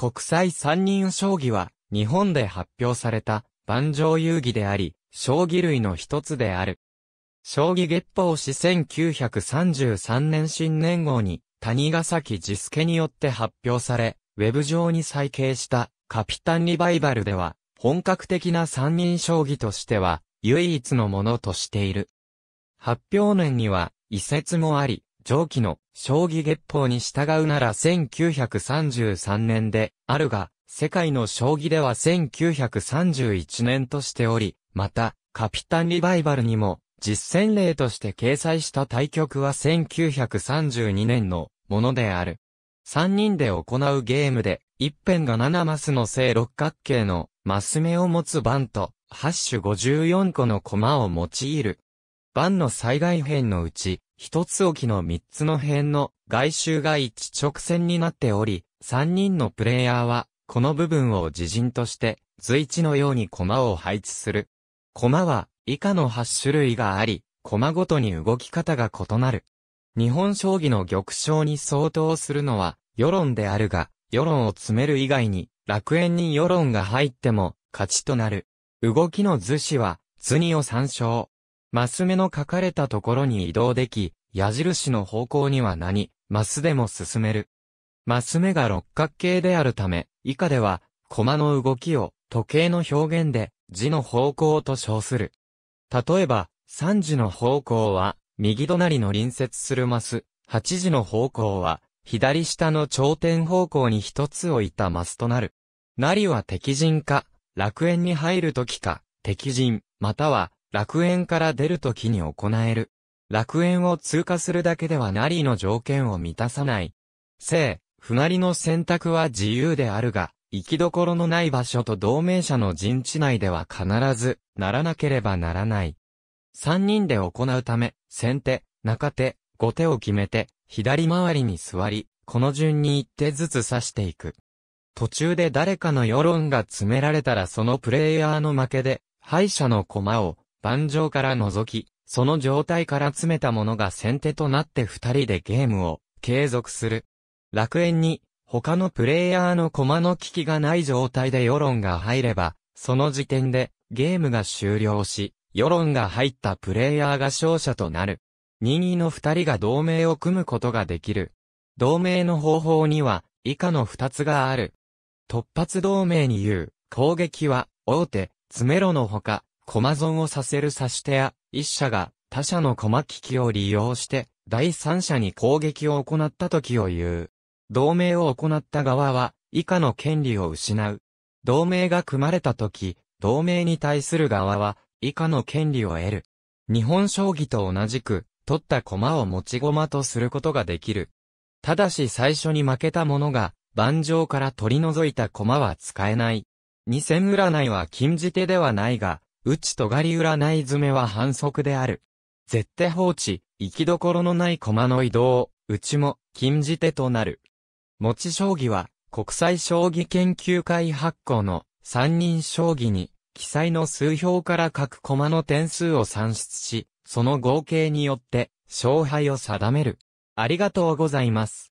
国際三人将棋は、日本で発表された、万丈遊戯であり、将棋類の一つである。将棋月報誌1933年新年号に、谷ヶ崎ジスケによって発表され、ウェブ上に再掲したカピタンリバイバルでは、本格的な三人将棋としては、唯一のものとしている。発表年には、移設もあり、上記の将棋月報に従うなら1933年であるが、世界の将棋では1931年としており、また、カピタンリバイバルにも、実践例として掲載した対局は1932年のものである。3人で行うゲームで、一辺が7マスの正六角形のマス目を持つ番と、8種54個の駒を用いる。番の最害辺のうち、一つ置きの三つの辺の外周が一直線になっており、三人のプレイヤーは、この部分を自陣として、随地のように駒を配置する。駒は、以下の八種類があり、駒ごとに動き方が異なる。日本将棋の玉将に相当するのは、世論であるが、世論を詰める以外に、楽園に世論が入っても、勝ちとなる。動きの図紙は、図にを参照。マス目の書かれたところに移動でき、矢印の方向には何、マスでも進める。マス目が六角形であるため、以下では、コマの動きを時計の表現で字の方向と称する。例えば、3時の方向は、右隣の隣接するマス、8時の方向は、左下の頂点方向に一つ置いたマスとなる。なりは敵陣か、楽園に入るときか、敵陣、または楽園から出るときに行える。楽園を通過するだけではなりの条件を満たさない。正、不なりの選択は自由であるが、行きどころのない場所と同盟者の陣地内では必ず、ならなければならない。三人で行うため、先手、中手、後手を決めて、左回りに座り、この順に一手ずつ指していく。途中で誰かの世論が詰められたらそのプレイヤーの負けで、敗者の駒を盤上から覗き、その状態から詰めたものが先手となって二人でゲームを継続する。楽園に他のプレイヤーの駒の利きがない状態で世論が入れば、その時点でゲームが終了し、世論が入ったプレイヤーが勝者となる。任意の二人が同盟を組むことができる。同盟の方法には、以下の二つがある。突発同盟に言う、攻撃は、大手、詰めろのほか、駒損をさせる差し手や、一社が他社の駒利きを利用して、第三者に攻撃を行った時を言う。同盟を行った側は、以下の権利を失う。同盟が組まれた時、同盟に対する側は、以下の権利を得る。日本将棋と同じく、取った駒を持ち駒とすることができる。ただし最初に負けた者が、盤上から取り除いた駒は使えない。二戦占いは禁じ手ではないが、り尖い詰めは反則である。絶対放置、行きどころのない駒の移動、ちも禁じ手となる。持ち将棋は、国際将棋研究会発行の三人将棋に、記載の数票から各駒の点数を算出し、その合計によって勝敗を定める。ありがとうございます。